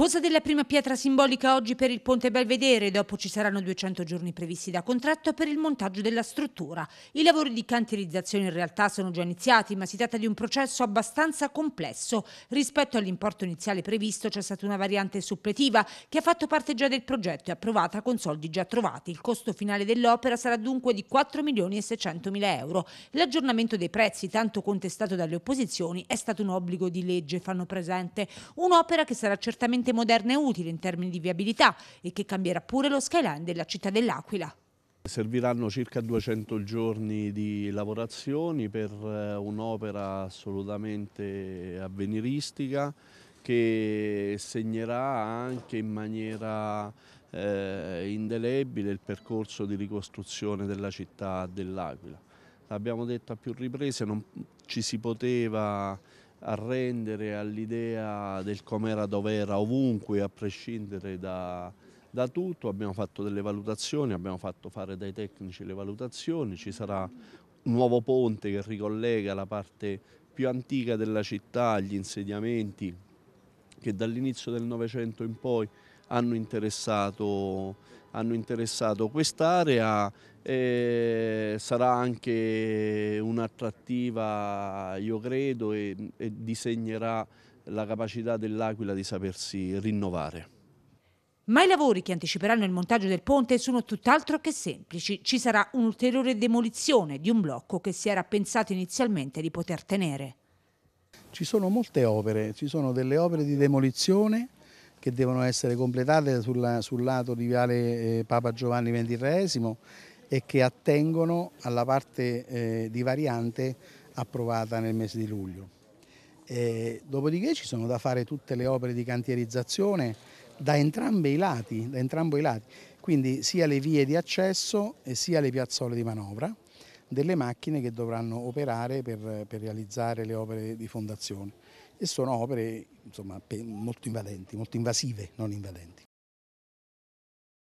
Posa della prima pietra simbolica oggi per il Ponte Belvedere, dopo ci saranno 200 giorni previsti da contratto per il montaggio della struttura. I lavori di cantierizzazione in realtà sono già iniziati, ma si tratta di un processo abbastanza complesso. Rispetto all'importo iniziale previsto c'è stata una variante suppletiva che ha fatto parte già del progetto e approvata con soldi già trovati. Il costo finale dell'opera sarà dunque di 4 milioni e 600 mila euro. L'aggiornamento dei prezzi, tanto contestato dalle opposizioni, è stato un obbligo di legge, fanno presente. Un'opera che sarà certamente estremamente moderna e utile in termini di viabilità e che cambierà pure lo skyline della città dell'Aquila. Serviranno circa 200 giorni di lavorazioni per eh, un'opera assolutamente avveniristica che segnerà anche in maniera eh, indelebile il percorso di ricostruzione della città dell'Aquila. L'abbiamo detto a più riprese, non ci si poteva arrendere all'idea del com'era dov'era ovunque, a prescindere da, da tutto, abbiamo fatto delle valutazioni, abbiamo fatto fare dai tecnici le valutazioni, ci sarà un nuovo ponte che ricollega la parte più antica della città gli insediamenti che dall'inizio del Novecento in poi hanno interessato hanno interessato quest'area eh, sarà anche un'attrattiva, io credo, e, e disegnerà la capacità dell'Aquila di sapersi rinnovare. Ma i lavori che anticiperanno il montaggio del ponte sono tutt'altro che semplici. Ci sarà un'ulteriore demolizione di un blocco che si era pensato inizialmente di poter tenere. Ci sono molte opere, ci sono delle opere di demolizione che devono essere completate sulla, sul lato di Viale eh, Papa Giovanni XXIII e che attengono alla parte eh, di variante approvata nel mese di luglio. E eh, dopodiché ci sono da fare tutte le opere di cantierizzazione da entrambi i lati, da entrambi i lati quindi sia le vie di accesso sia le piazzole di manovra delle macchine che dovranno operare per, per realizzare le opere di fondazione e sono opere insomma, molto invadenti, molto invasive, non invadenti.